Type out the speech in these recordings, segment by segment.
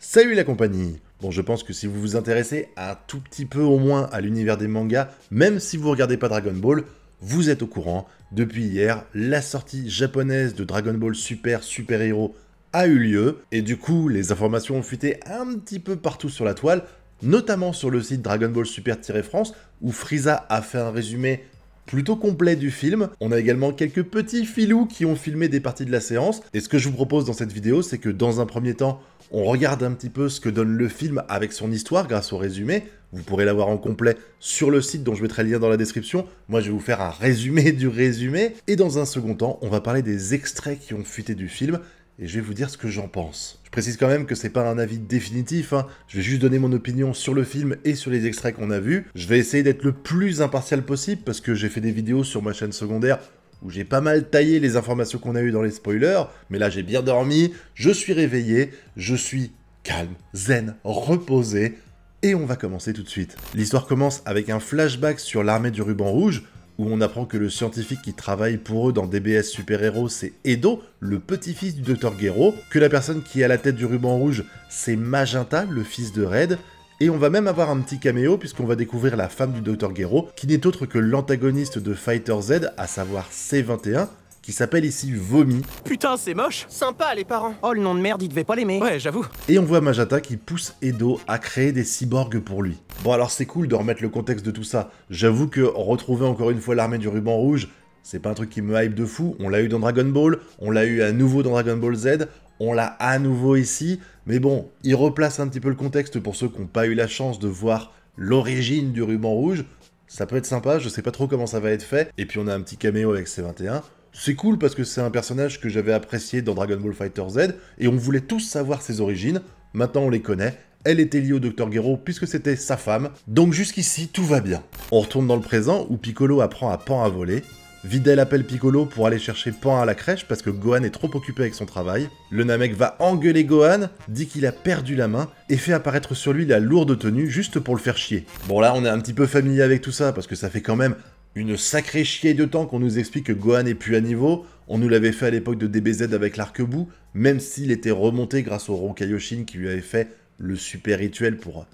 Salut la compagnie Bon, je pense que si vous vous intéressez un tout petit peu au moins à l'univers des mangas, même si vous regardez pas Dragon Ball, vous êtes au courant. Depuis hier, la sortie japonaise de Dragon Ball Super Super Hero a eu lieu, et du coup, les informations ont fuité un petit peu partout sur la toile, notamment sur le site Dragon Ball Super-France, où Frieza a fait un résumé plutôt complet du film. On a également quelques petits filous qui ont filmé des parties de la séance. Et ce que je vous propose dans cette vidéo, c'est que dans un premier temps, on regarde un petit peu ce que donne le film avec son histoire grâce au résumé. Vous pourrez l'avoir en complet sur le site dont je mettrai le lien dans la description. Moi, je vais vous faire un résumé du résumé. Et dans un second temps, on va parler des extraits qui ont fuité du film et je vais vous dire ce que j'en pense. Je précise quand même que c'est pas un avis définitif, hein. je vais juste donner mon opinion sur le film et sur les extraits qu'on a vus. Je vais essayer d'être le plus impartial possible parce que j'ai fait des vidéos sur ma chaîne secondaire où j'ai pas mal taillé les informations qu'on a eues dans les spoilers, mais là j'ai bien dormi, je suis réveillé, je suis calme, zen, reposé, et on va commencer tout de suite. L'histoire commence avec un flashback sur l'armée du ruban rouge, où on apprend que le scientifique qui travaille pour eux dans DBS Super Héros, c'est Edo, le petit-fils du docteur Gero, que la personne qui a la tête du ruban rouge, c'est Magenta, le fils de Red, et on va même avoir un petit caméo puisqu'on va découvrir la femme du docteur Gero, qui n'est autre que l'antagoniste de Fighter Z, à savoir C21, qui s'appelle ici Vomi. Putain, c'est moche Sympa, les parents Oh, le nom de merde, ils devaient pas l'aimer Ouais, j'avoue Et on voit Majata qui pousse Edo à créer des cyborgs pour lui. Bon, alors c'est cool de remettre le contexte de tout ça. J'avoue que retrouver encore une fois l'armée du ruban rouge, c'est pas un truc qui me hype de fou. On l'a eu dans Dragon Ball, on l'a eu à nouveau dans Dragon Ball Z, on l'a à nouveau ici. Mais bon, il replace un petit peu le contexte pour ceux qui n'ont pas eu la chance de voir l'origine du ruban rouge. Ça peut être sympa, je sais pas trop comment ça va être fait. Et puis on a un petit caméo avec C21 c'est cool parce que c'est un personnage que j'avais apprécié dans Dragon Ball Fighter Z et on voulait tous savoir ses origines. Maintenant, on les connaît. Elle était liée au Dr Gero puisque c'était sa femme. Donc jusqu'ici, tout va bien. On retourne dans le présent où Piccolo apprend à Pan à voler. Videl appelle Piccolo pour aller chercher Pan à la crèche parce que Gohan est trop occupé avec son travail. Le Namek va engueuler Gohan, dit qu'il a perdu la main et fait apparaître sur lui la lourde tenue juste pour le faire chier. Bon là, on est un petit peu familier avec tout ça parce que ça fait quand même une sacrée chier de temps qu'on nous explique que Gohan est plus à niveau. On nous l'avait fait à l'époque de DBZ avec l'arc-bout, même s'il était remonté grâce au Ronkaioshin qui lui avait fait le super rituel pour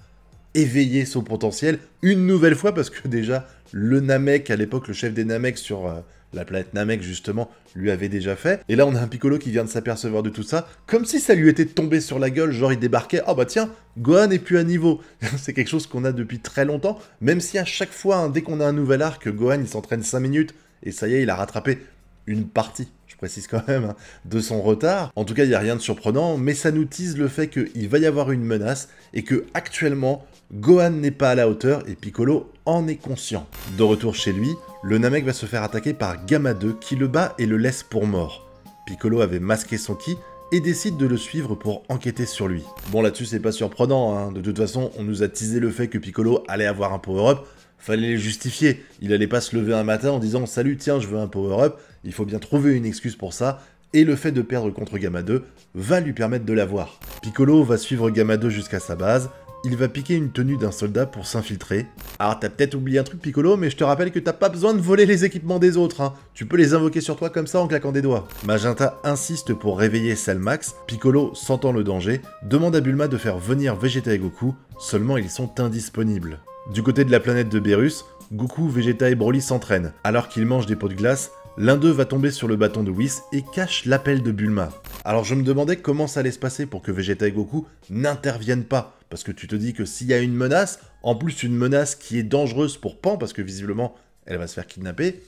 éveiller son potentiel une nouvelle fois parce que déjà le Namek, à l'époque le chef des Namek sur, euh, la planète Namek justement lui avait déjà fait. Et là on a un Piccolo qui vient de s'apercevoir de tout ça, comme si ça lui était tombé sur la gueule, genre il débarquait, oh bah tiens, Gohan n'est plus à niveau. c'est quelque chose qu'on a depuis très longtemps, même si à chaque fois, hein, dès qu'on a un nouvel arc, Gohan il s'entraîne 5 minutes, et ça y est, il a rattrapé une partie, je précise quand même, hein, de son retard. En tout cas, il n'y a rien de surprenant, mais ça nous tease le fait qu'il va y avoir une menace et que actuellement, Gohan n'est pas à la hauteur et Piccolo en est conscient. De retour chez lui, le Namek va se faire attaquer par Gamma 2 qui le bat et le laisse pour mort. Piccolo avait masqué son ki et décide de le suivre pour enquêter sur lui. Bon là-dessus c'est pas surprenant, hein. de toute façon on nous a teasé le fait que Piccolo allait avoir un power-up, fallait le justifier, il allait pas se lever un matin en disant salut tiens je veux un power-up, il faut bien trouver une excuse pour ça, et le fait de perdre contre Gamma 2 va lui permettre de l'avoir. Piccolo va suivre Gamma 2 jusqu'à sa base, il va piquer une tenue d'un soldat pour s'infiltrer. Ah, t'as peut-être oublié un truc, Piccolo, mais je te rappelle que t'as pas besoin de voler les équipements des autres, hein. Tu peux les invoquer sur toi comme ça en claquant des doigts. Magenta insiste pour réveiller Salmax. Piccolo, sentant le danger, demande à Bulma de faire venir Vegeta et Goku, seulement ils sont indisponibles. Du côté de la planète de Berus, Goku, Vegeta et Broly s'entraînent. Alors qu'ils mangent des pots de glace, L'un d'eux va tomber sur le bâton de Whis et cache l'appel de Bulma. Alors je me demandais comment ça allait se passer pour que Vegeta et Goku n'interviennent pas, parce que tu te dis que s'il y a une menace, en plus une menace qui est dangereuse pour Pan, parce que visiblement elle va se faire kidnapper,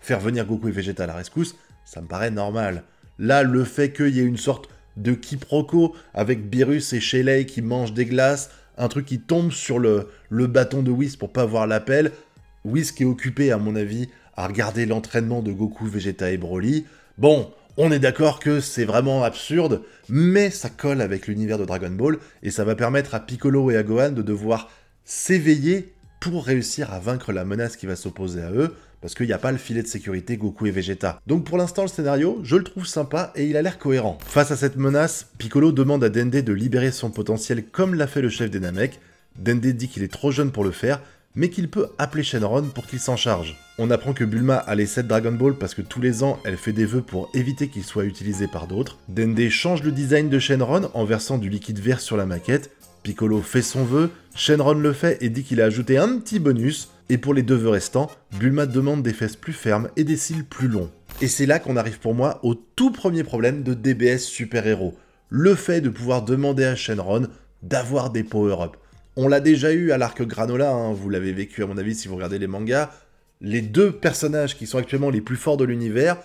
faire venir Goku et Vegeta à la rescousse, ça me paraît normal. Là, le fait qu'il y ait une sorte de quiproquo avec Beerus et Shelley qui mangent des glaces, un truc qui tombe sur le, bâton de Whis pour pas voir l'appel, Whis qui est occupé à mon avis à regarder l'entraînement de Goku, Vegeta et Broly, bon, on est d'accord que c'est vraiment absurde, mais ça colle avec l'univers de Dragon Ball, et ça va permettre à Piccolo et à Gohan de devoir s'éveiller pour réussir à vaincre la menace qui va s'opposer à eux, parce qu'il n'y a pas le filet de sécurité Goku et Vegeta. Donc pour l'instant, le scénario, je le trouve sympa et il a l'air cohérent. Face à cette menace, Piccolo demande à Dende de libérer son potentiel comme l'a fait le chef des Namek. Dende dit qu'il est trop jeune pour le faire mais qu'il peut appeler Shenron pour qu'il s'en charge. On apprend que Bulma a les 7 Dragon Ball parce que tous les ans, elle fait des vœux pour éviter qu'ils soient utilisés par d'autres. Dende change le design de Shenron en versant du liquide vert sur la maquette. Piccolo fait son vœu, Shenron le fait et dit qu'il a ajouté un petit bonus. Et pour les deux vœux restants, Bulma demande des fesses plus fermes et des cils plus longs. Et c'est là qu'on arrive pour moi au tout premier problème de DBS Super Héros. Le fait de pouvoir demander à Shenron d'avoir des power-up. On l'a déjà eu à l'arc Granola, hein, vous l'avez vécu à mon avis si vous regardez les mangas. Les deux personnages qui sont actuellement les plus forts de l'univers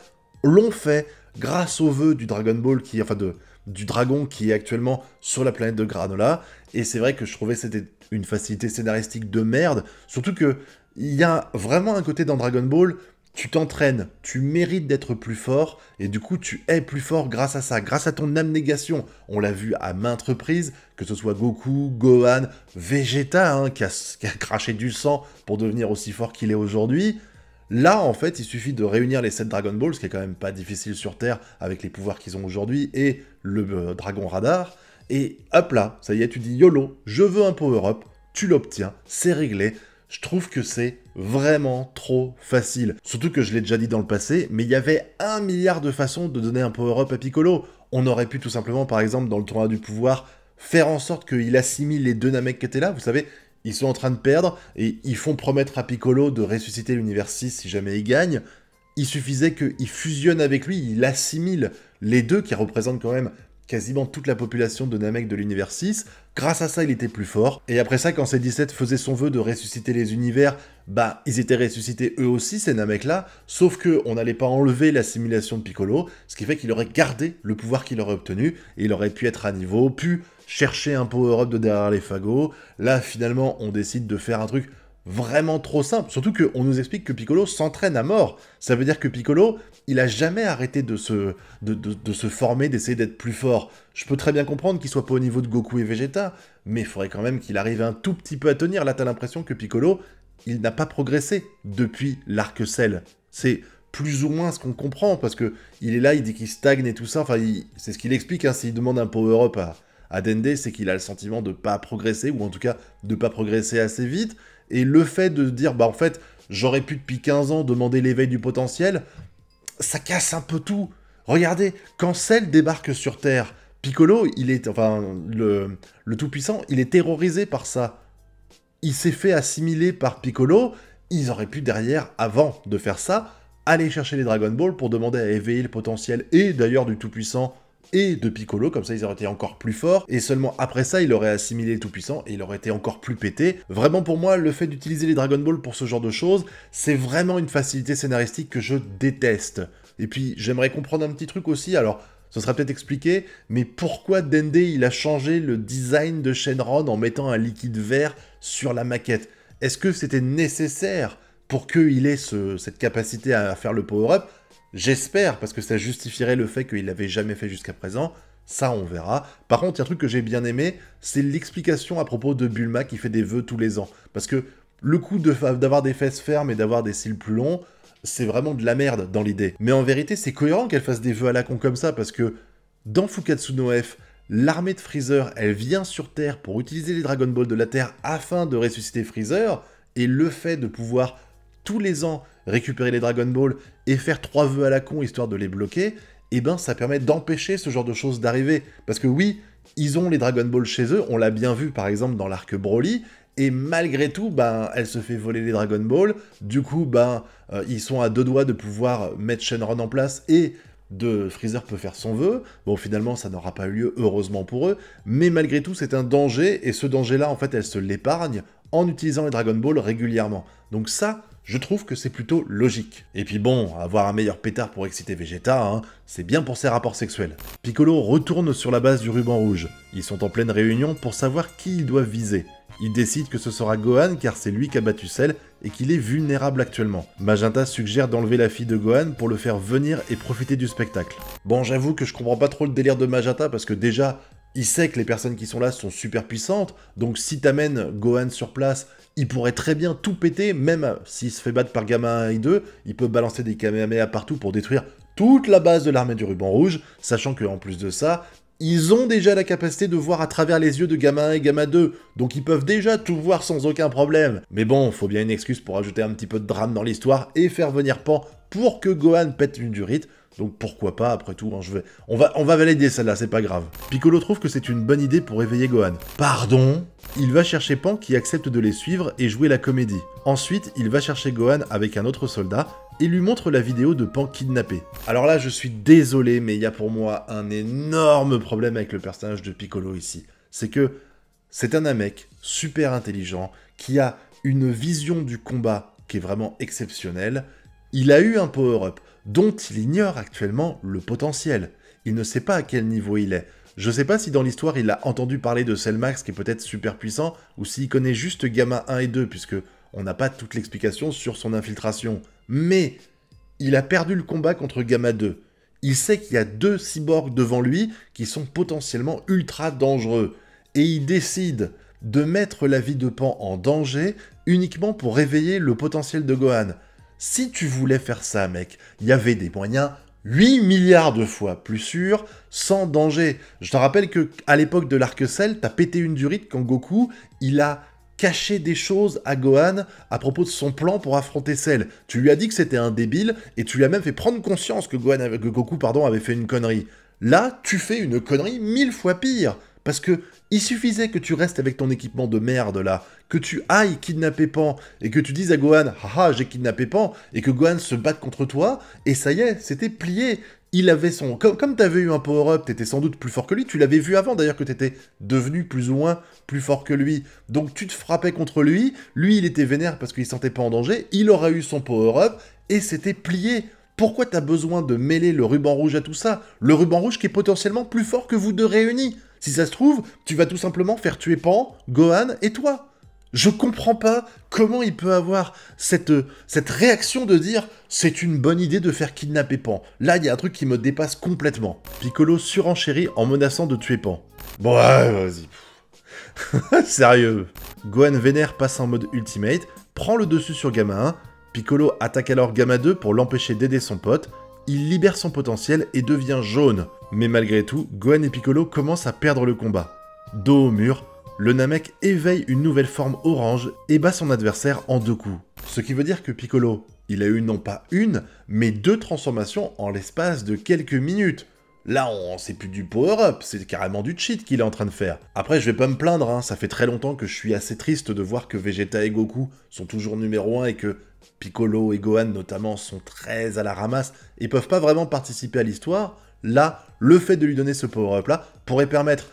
l'ont fait grâce au vœu du Dragon Ball, qui, enfin de, du dragon qui est actuellement sur la planète de Granola. Et c'est vrai que je trouvais que c'était une facilité scénaristique de merde, surtout que y a vraiment un côté dans Dragon Ball tu t'entraînes, tu mérites d'être plus fort, et du coup tu es plus fort grâce à ça, grâce à ton abnégation. On l'a vu à maintes reprises, que ce soit Goku, Gohan, Vegeta, hein, qui, a, craché du sang pour devenir aussi fort qu'il est aujourd'hui. Là, en fait, il suffit de réunir les 7 Dragon Balls, ce qui est quand même pas difficile sur Terre avec les pouvoirs qu'ils ont aujourd'hui, et le euh, Dragon Radar, et hop là, ça y est, tu dis YOLO, je veux un power-up, tu l'obtiens, c'est réglé, je trouve que c'est vraiment trop facile. Surtout que je l'ai déjà dit dans le passé, mais il y avait un milliard de façons de donner un power-up à Piccolo. On aurait pu tout simplement, par exemple, dans le tournoi du pouvoir, faire en sorte qu'il assimile les deux Namek qui étaient là. Vous savez, ils sont en train de perdre et ils font promettre à Piccolo de ressusciter l'univers 6 si jamais il gagne. Il suffisait qu'il fusionne avec lui, il assimile les deux qui représentent quand même quasiment toute la population de Namek de l'univers 6. Grâce à ça, il était plus fort. Et après ça, quand ces 17 faisaient son vœu de ressusciter les univers, bah, ils étaient ressuscités eux aussi, ces Namek-là, sauf que on n'allait pas enlever la simulation de Piccolo, ce qui fait qu'il aurait gardé le pouvoir qu'il aurait obtenu, et il aurait pu être à niveau, pu chercher un power-up de derrière les fagots. Là, finalement, on décide de faire un truc vraiment trop simple. Surtout qu'on nous explique que Piccolo s'entraîne à mort. Ça veut dire que Piccolo, il a jamais arrêté de se, de, se former, d'essayer d'être plus fort. Je peux très bien comprendre qu'il soit pas au niveau de Goku et Vegeta, mais il faudrait quand même qu'il arrive un tout petit peu à tenir. Là, t'as l'impression que Piccolo, il n'a pas progressé depuis l'arc sel. C'est plus ou moins ce qu'on comprend, parce que il est là, il dit qu'il stagne et tout ça. Enfin, c'est ce qu'il explique, hein. s'il demande un power-up à, à Dende, c'est qu'il a le sentiment de pas progresser, ou en tout cas de pas progresser assez vite. Et le fait de dire, bah en fait, j'aurais pu depuis 15 ans demander l'éveil du potentiel, ça casse un peu tout. Regardez, quand Cell débarque sur Terre, Piccolo, il est, enfin, le, le Tout-Puissant, il est terrorisé par ça. Il s'est fait assimiler par Piccolo. Ils auraient pu, derrière, avant de faire ça, aller chercher les Dragon Ball pour demander à éveiller le potentiel et d'ailleurs du Tout-Puissant et de Piccolo, comme ça ils auraient été encore plus forts, et seulement après ça il aurait assimilé le Tout-Puissant et il aurait été encore plus pété. Vraiment pour moi, le fait d'utiliser les Dragon Ball pour ce genre de choses, c'est vraiment une facilité scénaristique que je déteste. Et puis j'aimerais comprendre un petit truc aussi, alors ce sera peut-être expliqué, mais pourquoi Dende il a changé le design de Shenron en mettant un liquide vert sur la maquette Est-ce que c'était nécessaire pour qu'il ait cette capacité à faire le power-up J'espère, parce que ça justifierait le fait qu'il l'avait jamais fait jusqu'à présent. Ça, on verra. Par contre, il y a un truc que j'ai bien aimé, c'est l'explication à propos de Bulma qui fait des vœux tous les ans. Parce que le coup d'avoir des fesses fermes et d'avoir des cils plus longs, c'est vraiment de la merde dans l'idée. Mais en vérité, c'est cohérent qu'elle fasse des vœux à la con comme ça, parce que dans Fukatsu no F, l'armée de Freezer, elle vient sur Terre pour utiliser les Dragon Balls de la Terre afin de ressusciter Freezer, et le fait de pouvoir tous les ans récupérer les Dragon Ball et faire trois vœux à la con histoire de les bloquer, eh ben ça permet d'empêcher ce genre de choses d'arriver. Parce que oui, ils ont les Dragon Ball chez eux, on l'a bien vu par exemple dans l'arc Broly, et malgré tout, ben, elle se fait voler les Dragon Ball, du coup, ben, euh, ils sont à deux doigts de pouvoir mettre Shenron en place et de Freezer peut faire son vœu. Bon, finalement, ça n'aura pas eu lieu, heureusement pour eux, mais malgré tout, c'est un danger, et ce danger-là, en fait, elle se l'épargne en utilisant les Dragon Ball régulièrement. Donc ça, je trouve que c'est plutôt logique. Et puis bon, avoir un meilleur pétard pour exciter Vegeta, hein, c'est bien pour ses rapports sexuels. Piccolo retourne sur la base du ruban rouge. Ils sont en pleine réunion pour savoir qui ils doivent viser. Ils décident que ce sera Gohan car c'est lui qui a battu Cell et qu'il est vulnérable actuellement. Magenta suggère d'enlever la fille de Gohan pour le faire venir et profiter du spectacle. Bon, j'avoue que je comprends pas trop le délire de Magenta parce que déjà, il sait que les personnes qui sont là sont super puissantes, donc si t'amènes Gohan sur place il pourrait très bien tout péter, même euh, s'il se fait battre par Gamma 1 et 2, il peut balancer des Kamehameha partout pour détruire toute la base de l'armée du ruban rouge, sachant qu'en plus de ça, ils ont déjà la capacité de voir à travers les yeux de Gamma 1 et Gamma 2, donc ils peuvent déjà tout voir sans aucun problème. Mais bon, faut bien une excuse pour ajouter un petit peu de drame dans l'histoire et faire venir Pan pour que Gohan pète une durite, donc pourquoi pas, après tout, hein, on, va, on va valider celle-là, c'est pas grave. Piccolo trouve que c'est une bonne idée pour éveiller Gohan. Pardon Il va chercher Pan qui accepte de les suivre et jouer la comédie. Ensuite, il va chercher Gohan avec un autre soldat et lui montre la vidéo de Pan kidnappé. Alors là, je suis désolé, mais il y a pour moi un énorme problème avec le personnage de Piccolo ici. C'est que c'est un mec super intelligent qui a une vision du combat qui est vraiment exceptionnelle. Il a eu un power-up dont il ignore actuellement le potentiel. Il ne sait pas à quel niveau il est. Je ne sais pas si dans l'histoire il a entendu parler de Selmax qui est peut-être super puissant, ou s'il connaît juste Gamma 1 et 2, puisque on n'a pas toute l'explication sur son infiltration. Mais il a perdu le combat contre Gamma 2. Il sait qu'il y a deux cyborgs devant lui qui sont potentiellement ultra dangereux. Et il décide de mettre la vie de Pan en danger uniquement pour réveiller le potentiel de Gohan si tu voulais faire ça, mec, il y avait des moyens 8 milliards de fois plus sûrs, sans danger. Je te rappelle que à l'époque de l'arc-cell, t'as pété une durite quand Goku, il a caché des choses à Gohan à propos de son plan pour affronter Cell. Tu lui as dit que c'était un débile et tu lui as même fait prendre conscience que, Gohan, Goku pardon, avait fait une connerie. Là, tu fais une connerie mille fois pire. Parce que il suffisait que tu restes avec ton équipement de merde là, que tu ailles kidnapper Pan et que tu dises à Gohan haha j'ai kidnappé Pan et que Gohan se batte contre toi et ça y est, c'était plié. Il avait son comme, tu avais eu un power-up, t'étais sans doute plus fort que lui, tu l'avais vu avant d'ailleurs que tu étais devenu plus ou moins plus fort que lui. Donc tu te frappais contre lui, lui il était vénère parce qu'il sentait pas en danger, il aura eu son power-up et c'était plié. Pourquoi t'as besoin de mêler le ruban rouge à tout ça Le ruban rouge qui est potentiellement plus fort que vous deux réunis si ça se trouve, tu vas tout simplement faire tuer Pan, Gohan et toi. Je comprends pas comment il peut avoir cette, cette réaction de dire c'est une bonne idée de faire kidnapper Pan. Là, il y a un truc qui me dépasse complètement. Piccolo surenchérit en menaçant de tuer Pan. Bon, vas-y. Sérieux. Gohan vénère passe en mode ultimate, prend le dessus sur Gamma 1. Piccolo attaque alors Gamma 2 pour l'empêcher d'aider son pote il libère son potentiel et devient jaune. Mais malgré tout, Gohan et Piccolo commencent à perdre le combat. Dos au mur, le Namek éveille une nouvelle forme orange et bat son adversaire en deux coups. Ce qui veut dire que Piccolo, il a eu non pas une, mais deux transformations en l'espace de quelques minutes. Là, on c'est plus du power-up, c'est carrément du cheat qu'il est en train de faire. Après, je vais pas me plaindre, hein. ça fait très longtemps que je suis assez triste de voir que Vegeta et Goku sont toujours numéro 1 et que Piccolo et Gohan notamment sont très à la ramasse et peuvent pas vraiment participer à l'histoire, là, le fait de lui donner ce power-up là pourrait permettre,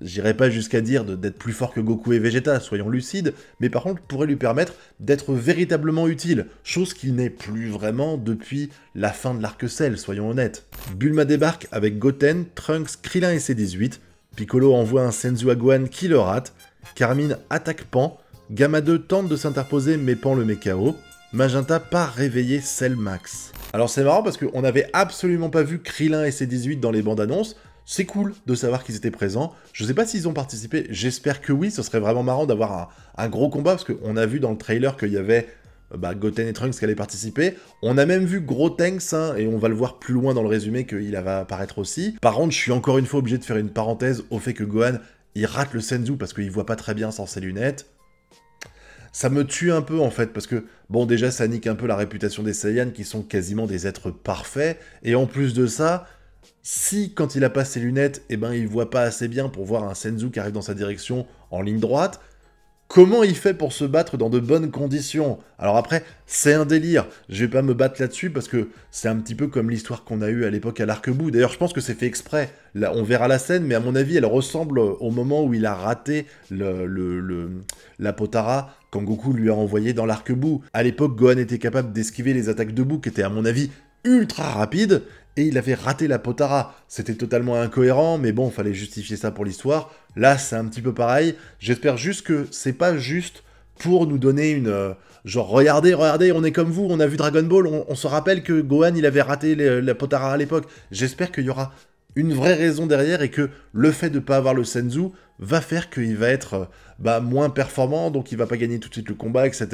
j'irai pas jusqu'à dire d'être plus fort que Goku et Vegeta, soyons lucides, mais par contre pourrait lui permettre d'être véritablement utile, chose qu'il n'est plus vraiment depuis la fin de l'arc Cell, soyons honnêtes. Bulma débarque avec Goten, Trunks, Krillin et C18, Piccolo envoie un Senzu à Gohan qui le rate, Carmine attaque Pan, Gamma 2 tente de s'interposer mais Pan le met KO, Magenta part réveiller Max. Alors c'est marrant parce qu'on n'avait absolument pas vu Krillin et ses 18 dans les bandes annonces, c'est cool de savoir qu'ils étaient présents. Je sais pas s'ils ont participé, j'espère que oui, ce serait vraiment marrant d'avoir un, gros combat, parce qu'on a vu dans le trailer qu'il y avait euh, bah, Goten et Trunks qui allaient participer. On a même vu Gros Tanks, hein, et on va le voir plus loin dans le résumé qu'il va apparaître aussi. Par contre, je suis encore une fois obligé de faire une parenthèse au fait que Gohan, il rate le Senzu parce qu'il voit pas très bien sans ses lunettes ça me tue un peu en fait, parce que, bon, déjà, ça nique un peu la réputation des Saiyans qui sont quasiment des êtres parfaits, et en plus de ça, si quand il a pas ses lunettes, et eh ben il voit pas assez bien pour voir un Senzu qui arrive dans sa direction en ligne droite, comment il fait pour se battre dans de bonnes conditions Alors après, c'est un délire, je vais pas me battre là-dessus parce que c'est un petit peu comme l'histoire qu'on a eue à l'époque à l'arc-bout. D'ailleurs, je pense que c'est fait exprès. Là, on verra la scène, mais à mon avis, elle ressemble au moment où il a raté la potara Goku lui a envoyé dans l'arc-bout. À l'époque, Gohan était capable d'esquiver les attaques de debout, qui étaient à mon avis ultra rapides, et il avait raté la Potara. C'était totalement incohérent, mais bon, fallait justifier ça pour l'histoire. Là, c'est un petit peu pareil. J'espère juste que c'est pas juste pour nous donner une... Euh, genre, regardez, regardez, on est comme vous, on a vu Dragon Ball, on, se rappelle que Gohan, il avait raté la Potara à l'époque. J'espère qu'il y aura une vraie raison derrière et que le fait de ne pas avoir le Senzu va faire qu'il va être... Euh, bah, moins performant, donc il va pas gagner tout de suite le combat, etc.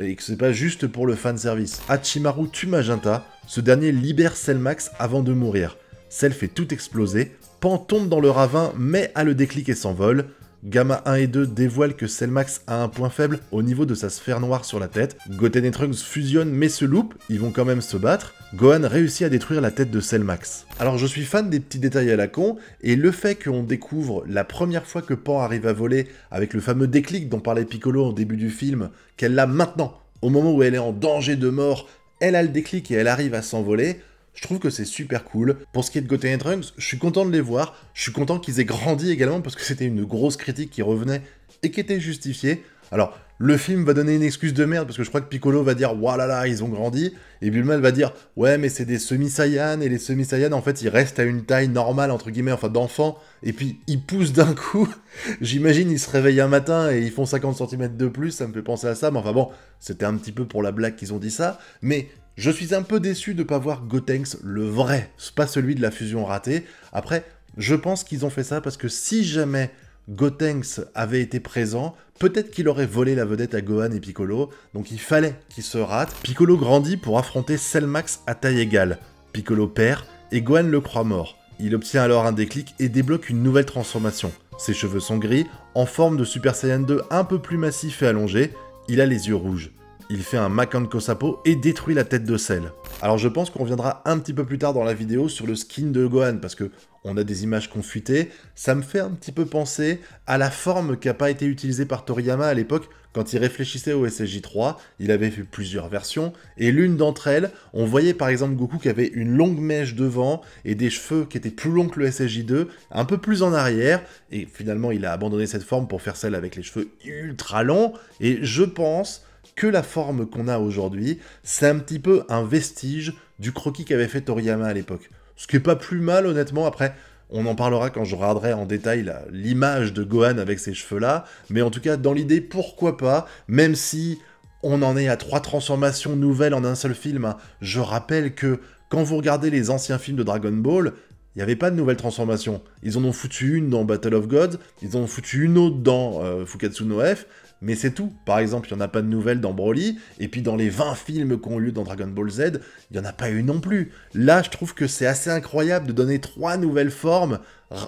Et que c'est pas juste pour le fanservice. Hachimaru tue Magenta, ce dernier libère Selmax avant de mourir. Cell fait tout exploser, Pan tombe dans le ravin mais a le déclic et s'envole. Gamma 1 et 2 dévoilent que Selmax a un point faible au niveau de sa sphère noire sur la tête, Goten et Trunks fusionnent mais se loupent, ils vont quand même se battre, Gohan réussit à détruire la tête de Selmax. Alors je suis fan des petits détails à la con, et le fait qu'on découvre la première fois que Pan arrive à voler, avec le fameux déclic dont parlait Piccolo au début du film, qu'elle l'a maintenant, au moment où elle est en danger de mort, elle a le déclic et elle arrive à s'envoler, je trouve que c'est super cool. Pour ce qui est de Goten Trunks, je suis content de les voir. Je suis content qu'ils aient grandi également parce que c'était une grosse critique qui revenait et qui était justifiée. Alors, le film va donner une excuse de merde parce que je crois que Piccolo va dire Wa là là, ils ont grandi. Et Bulma va dire Ouais, mais c'est des semi-Saiyans et les semi-Saiyans en fait ils restent à une taille normale, entre guillemets, enfin d'enfant. Et puis ils poussent d'un coup. J'imagine ils se réveillent un matin et ils font 50 cm de plus. Ça me fait penser à ça. Mais enfin bon, c'était un petit peu pour la blague qu'ils ont dit ça. Mais je suis un peu déçu de ne pas voir Gotenks le vrai, pas celui de la fusion ratée. Après, je pense qu'ils ont fait ça parce que si jamais Gotenks avait été présent, peut-être qu'il aurait volé la vedette à Gohan et Piccolo, donc il fallait qu'il se rate. Piccolo grandit pour affronter Selmax à taille égale. Piccolo perd et Gohan le croit mort. Il obtient alors un déclic et débloque une nouvelle transformation. Ses cheveux sont gris, en forme de Super Saiyan 2 un peu plus massif et allongé, il a les yeux rouges il fait un Makanko Kosapo et détruit la tête de sel. Alors je pense qu'on reviendra un petit peu plus tard dans la vidéo sur le skin de Gohan, parce que on a des images confutées, ça me fait un petit peu penser à la forme qui n'a pas été utilisée par Toriyama à l'époque quand il réfléchissait au SSJ3, il avait fait plusieurs versions, et l'une d'entre elles, on voyait par exemple Goku qui avait une longue mèche devant et des cheveux qui étaient plus longs que le SSJ2, un peu plus en arrière, et finalement il a abandonné cette forme pour faire celle avec les cheveux ultra longs, et je pense que la forme qu'on a aujourd'hui, c'est un petit peu un vestige du croquis qu'avait fait Toriyama à l'époque. Ce qui est pas plus mal honnêtement, après, on en parlera quand je regarderai en détail l'image de Gohan avec ses cheveux-là, mais en tout cas, dans l'idée, pourquoi pas, même si on en est à trois transformations nouvelles en un seul film, hein. je rappelle que quand vous regardez les anciens films de Dragon Ball, il n'y avait pas de nouvelles transformations. Ils en ont foutu une dans Battle of Gods, ils en ont foutu une autre dans euh, Fukatsu no F, mais c'est tout. Par exemple, il n'y en a pas de nouvelles dans Broly, et puis dans les 20 films qui ont lieu dans Dragon Ball Z, il n'y en a pas eu non plus. Là, je trouve que c'est assez incroyable de donner trois nouvelles formes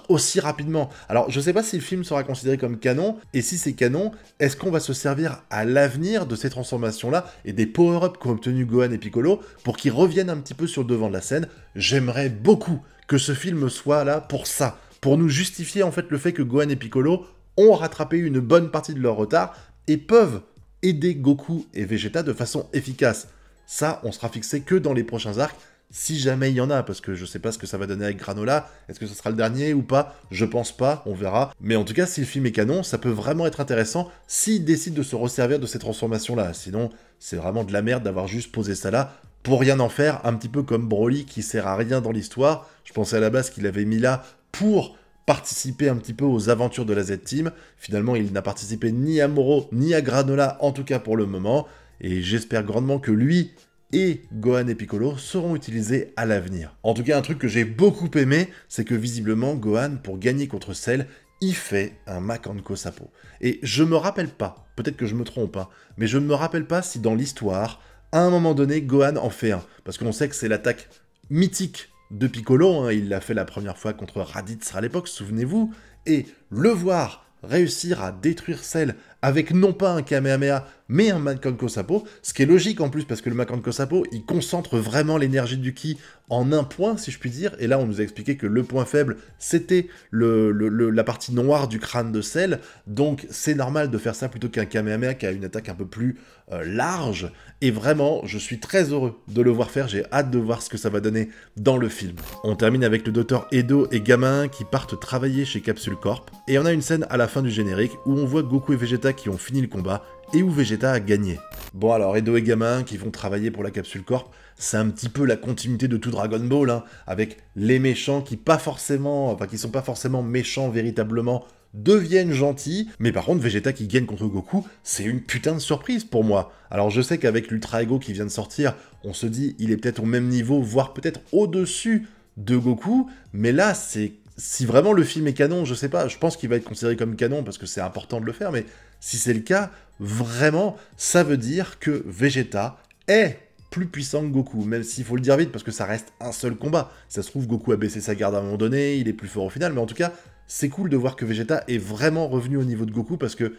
aussi rapidement. Alors, je ne sais pas si le film sera considéré comme canon, et si c'est canon, est-ce qu'on va se servir à l'avenir de ces transformations-là et des power-ups qu'ont obtenus Gohan et Piccolo pour qu'ils reviennent un petit peu sur le devant de la scène J'aimerais beaucoup que ce film soit là pour ça, pour nous justifier en fait le fait que Gohan et Piccolo ont rattrapé une bonne partie de leur retard et peuvent aider Goku et Vegeta de façon efficace. Ça, on sera fixé que dans les prochains arcs, si jamais il y en a, parce que je ne sais pas ce que ça va donner avec Granola, est-ce que ce sera le dernier ou pas, je pense pas, on verra. Mais en tout cas, si le film est canon, ça peut vraiment être intéressant s'il décide de se resservir de ces transformations-là, sinon c'est vraiment de la merde d'avoir juste posé ça là pour rien en faire, un petit peu comme Broly qui sert à rien dans l'histoire. Je pensais à la base qu'il avait mis là pour participer un petit peu aux aventures de la Z-Team. Finalement, il n'a participé ni à Moro, ni à Granola, en tout cas pour le moment. Et j'espère grandement que lui et Gohan et Piccolo seront utilisés à l'avenir. En tout cas, un truc que j'ai beaucoup aimé, c'est que visiblement, Gohan, pour gagner contre Cell, il fait un Makanko Sapo. Et je me rappelle pas, peut-être que je me trompe, hein, mais je ne me rappelle pas si dans l'histoire, à un moment donné, Gohan en fait un. Parce que l'on sait que c'est l'attaque mythique de Piccolo, hein, il l'a fait la première fois contre Raditz à l'époque, souvenez-vous, et le voir réussir à détruire celle avec non pas un Kamehameha, mais un Makanko ce qui est logique en plus, parce que le Makanko Sapo, il concentre vraiment l'énergie du ki en un point, si je puis dire, et là on nous a expliqué que le point faible, c'était le, la partie noire du crâne de sel, donc c'est normal de faire ça plutôt qu'un Kamehameha qui a une attaque un peu plus euh, large, et vraiment, je suis très heureux de le voir faire, j'ai hâte de voir ce que ça va donner dans le film. On termine avec le docteur Edo et Gamin qui partent travailler chez Capsule Corp, et on a une scène à la fin du générique où on voit Goku et Vegeta qui ont fini le combat, et où Vegeta a gagné. Bon alors, Edo et Gamin qui vont travailler pour la Capsule Corp, c'est un petit peu la continuité de tout Dragon Ball, hein, avec les méchants qui pas forcément, enfin qui sont pas forcément méchants véritablement, deviennent gentils, mais par contre Vegeta qui gagne contre Goku, c'est une putain de surprise pour moi. Alors je sais qu'avec l'Ultra Ego qui vient de sortir, on se dit il est peut-être au même niveau, voire peut-être au-dessus de Goku, mais là c'est si vraiment le film est canon, je sais pas, je pense qu'il va être considéré comme canon parce que c'est important de le faire, mais si c'est le cas, vraiment, ça veut dire que Vegeta est plus puissant que Goku, même s'il faut le dire vite parce que ça reste un seul combat. Ça se trouve, Goku a baissé sa garde à un moment donné, il est plus fort au final, mais en tout cas, c'est cool de voir que Vegeta est vraiment revenu au niveau de Goku parce que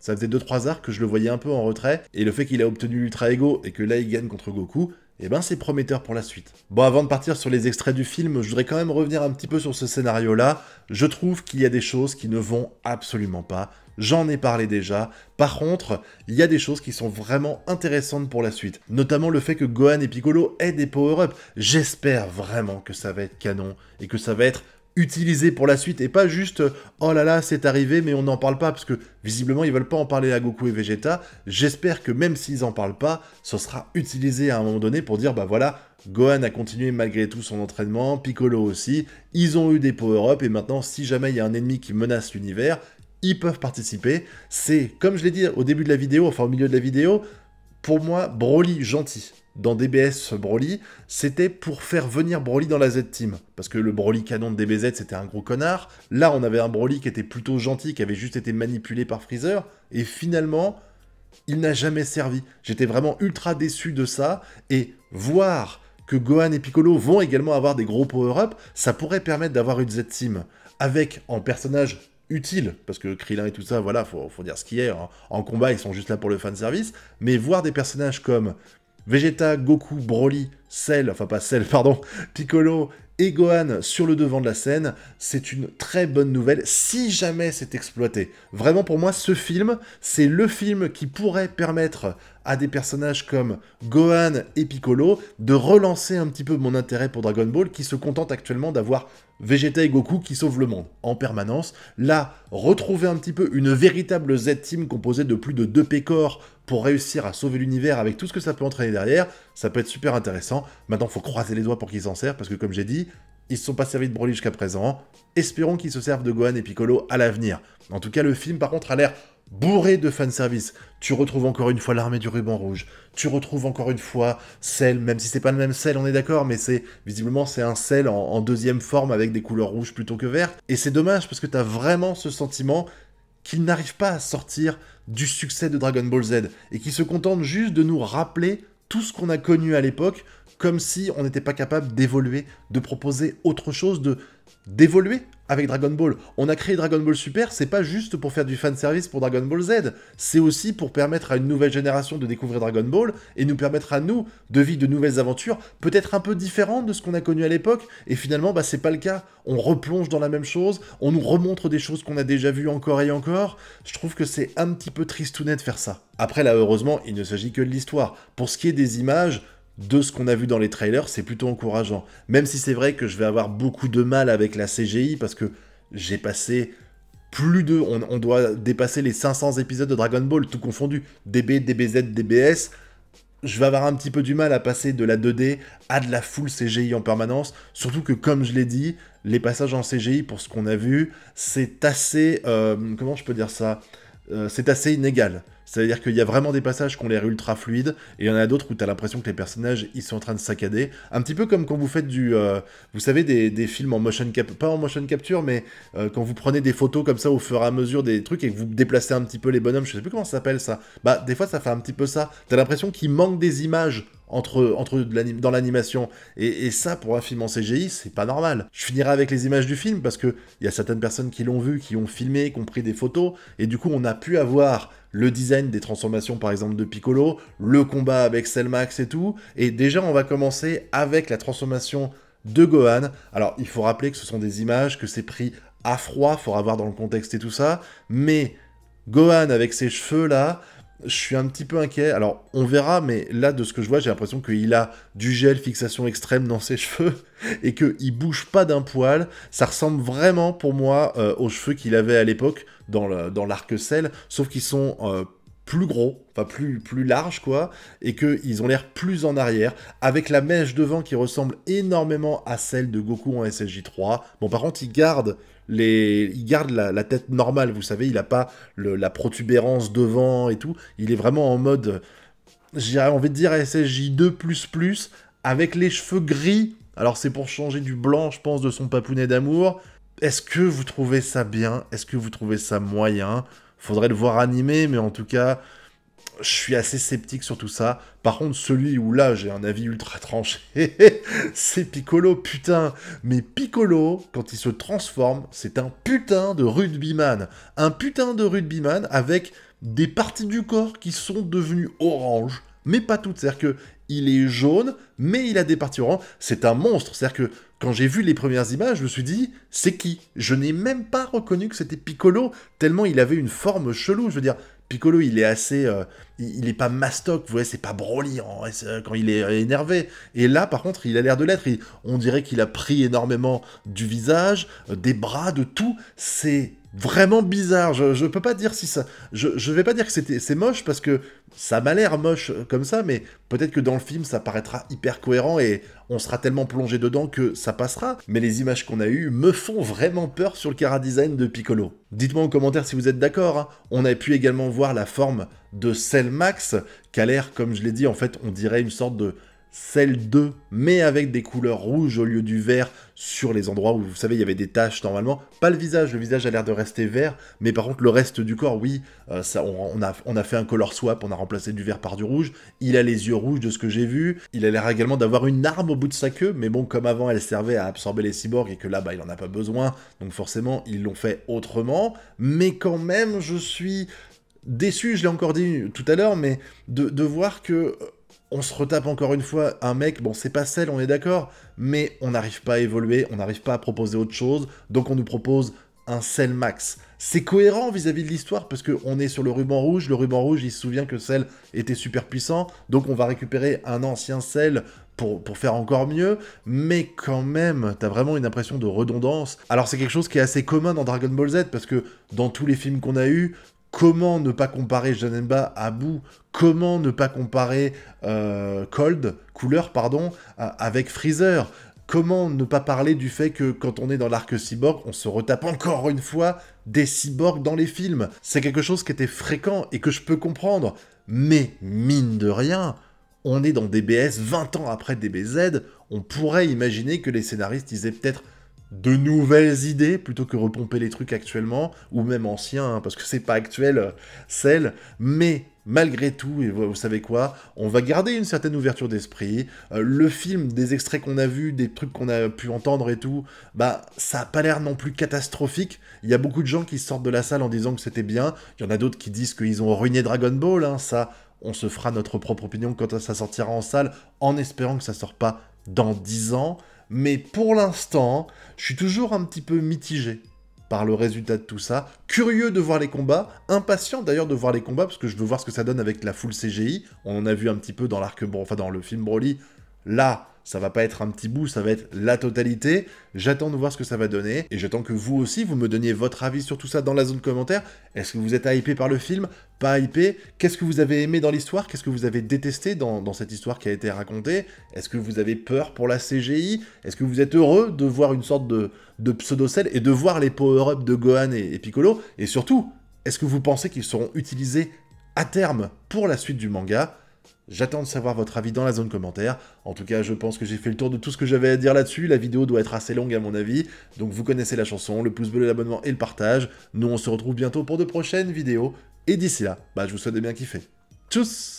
ça faisait 2-3 arcs que je le voyais un peu en retrait, et le fait qu'il a obtenu l'Ultra Ego et que là il gagne contre Goku, eh ben c'est prometteur pour la suite. Bon, avant de partir sur les extraits du film, je voudrais quand même revenir un petit peu sur ce scénario-là. Je trouve qu'il y a des choses qui ne vont absolument pas. J'en ai parlé déjà. Par contre, il y a des choses qui sont vraiment intéressantes pour la suite. Notamment le fait que Gohan et Piccolo aient des power-up. J'espère vraiment que ça va être canon et que ça va être utilisé pour la suite et pas juste euh, oh là là c'est arrivé mais on n'en parle pas parce que visiblement ils veulent pas en parler à Goku et Vegeta. J'espère que même s'ils en parlent pas, ce sera utilisé à un moment donné pour dire bah voilà Gohan a continué malgré tout son entraînement, Piccolo aussi, ils ont eu des power-up et maintenant si jamais il y a un ennemi qui menace l'univers, ils peuvent participer. C'est comme je l'ai dit au début de la vidéo, enfin au milieu de la vidéo, pour moi Broly gentil dans DBS Broly, c'était pour faire venir Broly dans la Z-Team. Parce que le Broly canon de DBZ, c'était un gros connard. Là, on avait un Broly qui était plutôt gentil, qui avait juste été manipulé par Freezer. Et finalement, il n'a jamais servi. J'étais vraiment ultra déçu de ça. Et voir que Gohan et Piccolo vont également avoir des gros power-up, ça pourrait permettre d'avoir une Z-Team. Avec, en personnage utile, parce que Krillin et tout ça, voilà, faut, faut dire ce qu'il y a, en combat ils sont juste là pour le fan-service. mais voir des personnages comme Vegeta, Goku, Broly, Cell, enfin pas Cell, pardon, Piccolo et Gohan sur le devant de la scène, c'est une très bonne nouvelle si jamais c'est exploité. Vraiment pour moi, ce film, c'est le film qui pourrait permettre à des personnages comme Gohan et Piccolo de relancer un petit peu mon intérêt pour Dragon Ball qui se contente actuellement d'avoir Vegeta et Goku qui sauvent le monde en permanence. Là, retrouver un petit peu une véritable Z-Team composée de plus de deux pécores pour réussir à sauver l'univers avec tout ce que ça peut entraîner derrière, ça peut être super intéressant. Maintenant, faut croiser les doigts pour qu'ils s'en servent, parce que comme j'ai dit, ils se sont pas servis de Broly jusqu'à présent. Espérons qu'ils se servent de Gohan et Piccolo à l'avenir. En tout cas, le film, par contre, a l'air bourré de fanservice. Tu retrouves encore une fois l'armée du ruban rouge. Tu retrouves encore une fois celle, même si c'est pas le même celle on est d'accord, mais c'est visiblement c'est un sel en, deuxième forme avec des couleurs rouges plutôt que vertes. Et c'est dommage parce que tu as vraiment ce sentiment qu'il n'arrive pas à sortir du succès de Dragon Ball Z et qu'il se contente juste de nous rappeler tout ce qu'on a connu à l'époque comme si on n'était pas capable d'évoluer, de proposer autre chose, de d'évoluer avec Dragon Ball. On a créé Dragon Ball Super, c'est pas juste pour faire du fan service pour Dragon Ball Z, c'est aussi pour permettre à une nouvelle génération de découvrir Dragon Ball et nous permettre à nous de vivre de nouvelles aventures, peut-être un peu différentes de ce qu'on a connu à l'époque. Et finalement, bah c'est pas le cas. On replonge dans la même chose, on nous remontre des choses qu'on a déjà vues encore et encore. Je trouve que c'est un petit peu tristounet de faire ça. Après là, heureusement, il ne s'agit que de l'histoire. Pour ce qui est des images, de ce qu'on a vu dans les trailers, c'est plutôt encourageant. Même si c'est vrai que je vais avoir beaucoup de mal avec la CGI parce que j'ai passé plus de... On, doit dépasser les 500 épisodes de Dragon Ball, tout confondu. DB, DBZ, DBS. Je vais avoir un petit peu du mal à passer de la 2D à de la full CGI en permanence. Surtout que, comme je l'ai dit, les passages en CGI, pour ce qu'on a vu, c'est assez... Euh, comment je peux dire ça euh, C'est assez inégal. C'est-à-dire qu'il y a vraiment des passages qui ont l'air ultra fluides, et il y en a d'autres où tu as l'impression que les personnages, ils sont en train de saccader. Un petit peu comme quand vous faites du... Euh, vous savez, des, films en motion capture. Pas en motion capture, mais euh, quand vous prenez des photos comme ça au fur et à mesure des trucs, et que vous déplacez un petit peu les bonhommes, je sais plus comment ça s'appelle ça. Bah, des fois, ça fait un petit peu ça. tu as l'impression qu'il manque des images entre, entre dans l'animation. Et, et, ça, pour un film en CGI, c'est pas normal. Je finirai avec les images du film parce qu'il y a certaines personnes qui l'ont vu, qui ont filmé, qui ont pris des photos, et du coup, on a pu avoir le design des transformations par exemple de Piccolo, le combat avec Selmax et tout. Et déjà on va commencer avec la transformation de Gohan. Alors il faut rappeler que ce sont des images, que c'est pris à froid, faut avoir dans le contexte et tout ça. Mais Gohan avec ses cheveux là, je suis un petit peu inquiet. Alors, on verra, mais là, de ce que je vois, j'ai l'impression qu'il a du gel fixation extrême dans ses cheveux et qu'il bouge pas d'un poil. Ça ressemble vraiment, pour moi, euh, aux cheveux qu'il avait à l'époque dans l'arc-sel, sauf qu'ils sont euh, plus gros, enfin plus, plus large quoi, et qu'ils ont l'air plus en arrière, avec la mèche devant qui ressemble énormément à celle de Goku en SSJ3. Bon par contre il garde, les... il garde la, tête normale, vous savez, il n'a pas la protubérance devant et tout, il est vraiment en mode, j'ai envie de dire SSJ2 ⁇ avec les cheveux gris. Alors c'est pour changer du blanc, je pense, de son papounet d'amour. Est-ce que vous trouvez ça bien Est-ce que vous trouvez ça moyen Faudrait le voir animé, mais en tout cas, je suis assez sceptique sur tout ça. Par contre, celui où là, j'ai un avis ultra tranché, c'est Piccolo, putain. Mais Piccolo, quand il se transforme, c'est un putain de rugbyman. Un putain de rugbyman avec des parties du corps qui sont devenues orange mais pas toutes. C'est-à-dire il est jaune, mais il a des parties oranges. C'est un monstre. C'est-à-dire que quand j'ai vu les premières images, je me suis dit, c'est qui Je n'ai même pas reconnu que c'était Piccolo, tellement il avait une forme chelou. Je veux dire, Piccolo, il est assez. Euh, il n'est pas mastoc, vous voyez, c'est pas Broly euh, quand il est énervé. Et là, par contre, il a l'air de l'être. On dirait qu'il a pris énormément du visage, euh, des bras, de tout. C'est vraiment bizarre. Je, ne peux pas dire si ça. Je, vais pas dire que c'était c'est moche parce que ça m'a l'air moche euh, comme ça, mais peut-être que dans le film ça paraîtra hyper cohérent et on sera tellement plongé dedans que ça passera. Mais les images qu'on a eues me font vraiment peur sur le cara design de Piccolo. Dites-moi en commentaire si vous êtes d'accord. Hein. On a pu également voir la forme de Cell Max qui a l'air, comme je l'ai dit, en fait, on dirait une sorte de celle 2, mais avec des couleurs rouges au lieu du vert sur les endroits où vous savez il y avait des taches normalement. Pas le visage, le visage a l'air de rester vert, mais par contre le reste du corps, oui, euh, on, a, fait un color swap, on a remplacé du vert par du rouge. Il a les yeux rouges de ce que j'ai vu. Il a l'air également d'avoir une arme au bout de sa queue, mais bon, comme avant elle servait à absorber les cyborgs et que là, bas il en a pas besoin, donc forcément ils l'ont fait autrement. Mais quand même, je suis déçu, je l'ai encore dit tout à l'heure, mais de voir que euh, on se retape encore une fois un mec, bon c'est pas celle, on est d'accord, mais on n'arrive pas à évoluer, on n'arrive pas à proposer autre chose, donc on nous propose un sel max. C'est cohérent vis-à-vis de l'histoire parce qu'on est sur le ruban rouge, le ruban rouge il se souvient que Cell était super puissant, donc on va récupérer un ancien sel pour, pour faire encore mieux, mais quand même, t'as vraiment une impression de redondance. Alors c'est quelque chose qui est assez commun dans Dragon Ball Z parce que dans tous les films qu'on a eu, Comment ne pas comparer Janemba à Bou Comment ne pas comparer euh, Cold, Couleur, pardon, avec Freezer Comment ne pas parler du fait que quand on est dans l'arc cyborg, on se retape encore une fois des cyborgs dans les films C'est quelque chose qui était fréquent et que je peux comprendre. Mais mine de rien, on est dans DBS 20 ans après DBZ, on pourrait imaginer que les scénaristes disaient peut-être de nouvelles idées plutôt que repomper les trucs actuellement ou même anciens hein, parce que c'est pas actuel celle mais malgré tout et vous, savez quoi on va garder une certaine ouverture d'esprit euh, le film des extraits qu'on a vus des trucs qu'on a pu entendre et tout bah ça a pas l'air non plus catastrophique il y a beaucoup de gens qui sortent de la salle en disant que c'était bien il y en a d'autres qui disent qu'ils ont ruiné Dragon Ball hein. ça on se fera notre propre opinion quand ça sortira en salle en espérant que ça sort pas dans 10 ans mais pour l'instant, je suis toujours un petit peu mitigé par le résultat de tout ça. Curieux de voir les combats, impatient d'ailleurs de voir les combats, parce que je veux voir ce que ça donne avec la full CGI. On en a vu un petit peu dans l'arc, enfin dans le film Broly. Là, ça va pas être un petit bout, ça va être la totalité. J'attends de voir ce que ça va donner et j'attends que vous aussi vous me donniez votre avis sur tout ça dans la zone commentaire. Est-ce que vous êtes hypé par le film Pas hypé Qu'est-ce que vous avez aimé dans l'histoire Qu'est-ce que vous avez détesté dans, cette histoire qui a été racontée Est-ce que vous avez peur pour la CGI Est-ce que vous êtes heureux de voir une sorte de, pseudo cell et de voir les power-ups de Gohan et Piccolo Et surtout, est-ce que vous pensez qu'ils seront utilisés à terme pour la suite du manga J'attends de savoir votre avis dans la zone commentaire. En tout cas, je pense que j'ai fait le tour de tout ce que j'avais à dire là-dessus. La vidéo doit être assez longue à mon avis. Donc vous connaissez la chanson, le pouce bleu, l'abonnement et le partage. Nous, on se retrouve bientôt pour de prochaines vidéos. Et d'ici là, bah, je vous souhaite de bien kiffer. Tchuss